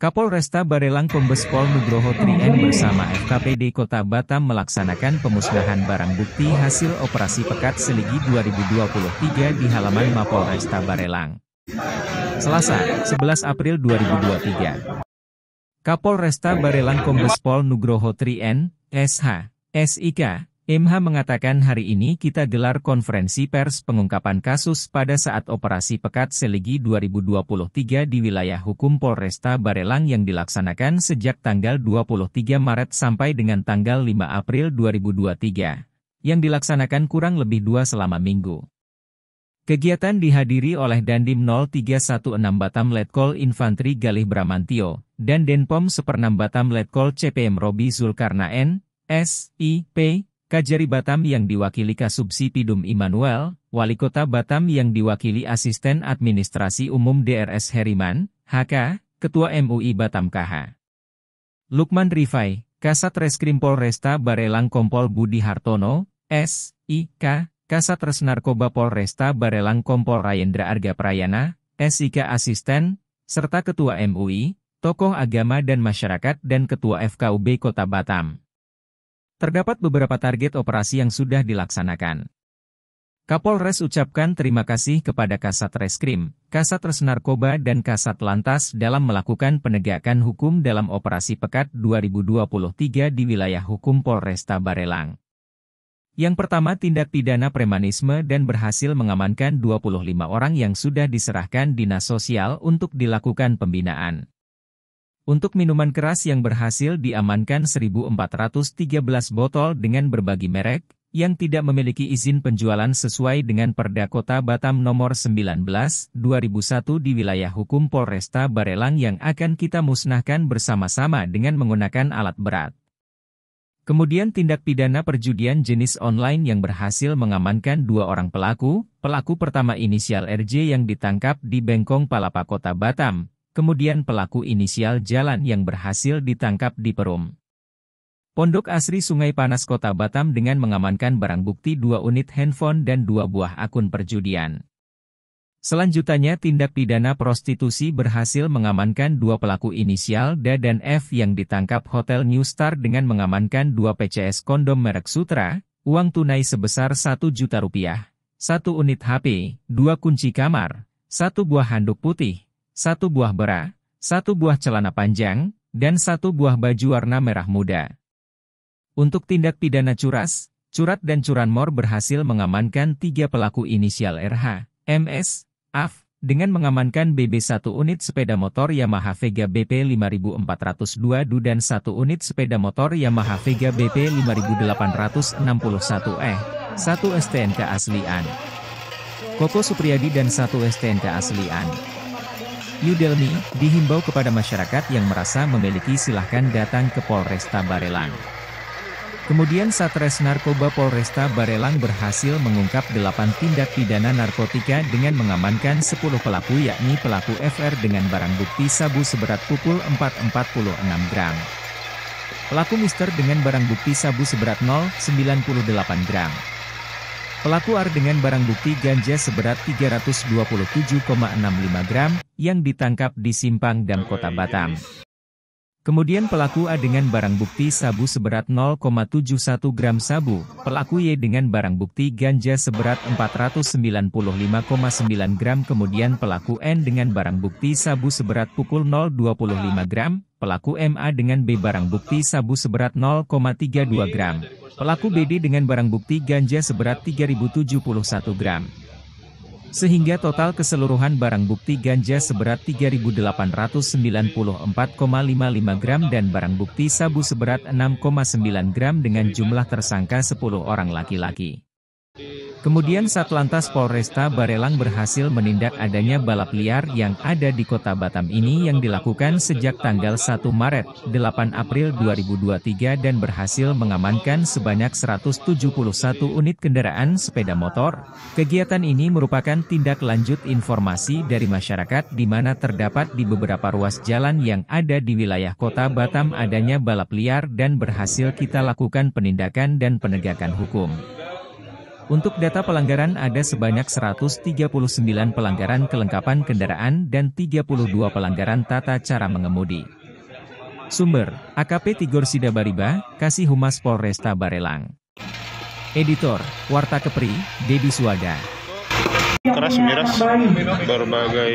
Kapolresta Barelang Kombes Pol Nugroho Trien bersama FKPD Kota Batam melaksanakan pemusnahan barang bukti hasil operasi pekat Seligi 2023 di halaman Mapolresta Barelang. Selasa, 11 April 2023. Kapolresta Barelang kombespol Pol Nugroho Trien, SH, SIK, MH mengatakan hari ini kita gelar konferensi pers pengungkapan kasus pada saat operasi pekat Seligi 2023 di wilayah hukum Polresta Barelang yang dilaksanakan sejak tanggal 23 Maret sampai dengan tanggal 5 April 2023, yang dilaksanakan kurang lebih dua selama minggu. Kegiatan dihadiri oleh Dandim 0316 Batam Letkol Infantri Galih Bramantio, dan Denpom Sepernam Batam Letkol CPM Robi Zulkarnain S.I.P., Kajari Batam yang diwakili Pidum Immanuel, Wali Kota Batam yang diwakili Asisten Administrasi Umum DRS Heriman, HK, Ketua MUI Batam KH. Lukman Rifai, Kasat Reskrim Polresta Barelang Kompol Budi Hartono, S, I, K, Kasat Res Narkoba Polresta Barelang Kompol Rayendra Arga Prayana, SIK Asisten, serta Ketua MUI, Tokoh Agama dan Masyarakat dan Ketua FKUB Kota Batam. Terdapat beberapa target operasi yang sudah dilaksanakan. Kapolres ucapkan terima kasih kepada Kasat Reskrim, Kasat Resnarkoba, dan Kasat Lantas dalam melakukan penegakan hukum dalam operasi pekat 2023 di wilayah hukum Polresta Barelang. Yang pertama tindak pidana premanisme dan berhasil mengamankan 25 orang yang sudah diserahkan Dinas Sosial untuk dilakukan pembinaan. Untuk minuman keras yang berhasil diamankan 1.413 botol dengan berbagi merek, yang tidak memiliki izin penjualan sesuai dengan Perda Kota Batam Nomor 19, 2001 di wilayah hukum Polresta Barelang yang akan kita musnahkan bersama-sama dengan menggunakan alat berat. Kemudian tindak pidana perjudian jenis online yang berhasil mengamankan dua orang pelaku, pelaku pertama inisial RJ yang ditangkap di Bengkong Palapa Kota Batam, Kemudian pelaku inisial jalan yang berhasil ditangkap di Perum. Pondok Asri Sungai Panas Kota Batam dengan mengamankan barang bukti dua unit handphone dan dua buah akun perjudian. Selanjutnya tindak pidana prostitusi berhasil mengamankan dua pelaku inisial D dan F yang ditangkap Hotel New Star dengan mengamankan dua PCS kondom merek Sutra, uang tunai sebesar 1 juta rupiah, satu unit HP, dua kunci kamar, satu buah handuk putih, satu buah bera, satu buah celana panjang, dan satu buah baju warna merah muda. Untuk tindak pidana curas, curat dan curanmor berhasil mengamankan tiga pelaku inisial RH, MS, AF, dengan mengamankan BB1 unit sepeda motor Yamaha Vega BP 5402 dan satu unit sepeda motor Yamaha Vega BP 5861E, satu STNK e, aslian, Koko Supriyadi dan satu STNK aslian. Yudelmi, dihimbau kepada masyarakat yang merasa memiliki silahkan datang ke Polresta Barelang. Kemudian Satres Narkoba Polresta Barelang berhasil mengungkap 8 tindak pidana narkotika dengan mengamankan 10 pelaku yakni pelaku FR dengan barang bukti sabu seberat pukul 446 gram. Pelaku Mister dengan barang bukti sabu seberat 0,98 gram. Pelaku ar dengan barang bukti ganja seberat 327,65 gram yang ditangkap di Simpang dan Kota Batam. Kemudian pelaku A dengan barang bukti sabu seberat 0,71 gram sabu, pelaku Y dengan barang bukti ganja seberat 495,9 gram kemudian pelaku N dengan barang bukti sabu seberat pukul 0,25 gram, pelaku MA dengan B barang bukti sabu seberat 0,32 iya, gram, iya, pelaku BD dengan barang bukti ganja seberat 3071 gram. Sehingga total keseluruhan barang bukti ganja seberat 3.894,55 gram dan barang bukti sabu seberat 6,9 gram dengan jumlah tersangka 10 orang laki-laki. Kemudian Satlantas Polresta Barelang berhasil menindak adanya balap liar yang ada di kota Batam ini yang dilakukan sejak tanggal 1 Maret, 8 April 2023 dan berhasil mengamankan sebanyak 171 unit kendaraan sepeda motor. Kegiatan ini merupakan tindak lanjut informasi dari masyarakat di mana terdapat di beberapa ruas jalan yang ada di wilayah kota Batam adanya balap liar dan berhasil kita lakukan penindakan dan penegakan hukum. Untuk data pelanggaran ada sebanyak 139 pelanggaran kelengkapan kendaraan dan 32 pelanggaran tata cara mengemudi. Sumber, AKP Tigor Sidabariba, Kasih Humas Polresta Barelang. Editor, Warta Kepri, Dedi Suwada. Keras miras berbagai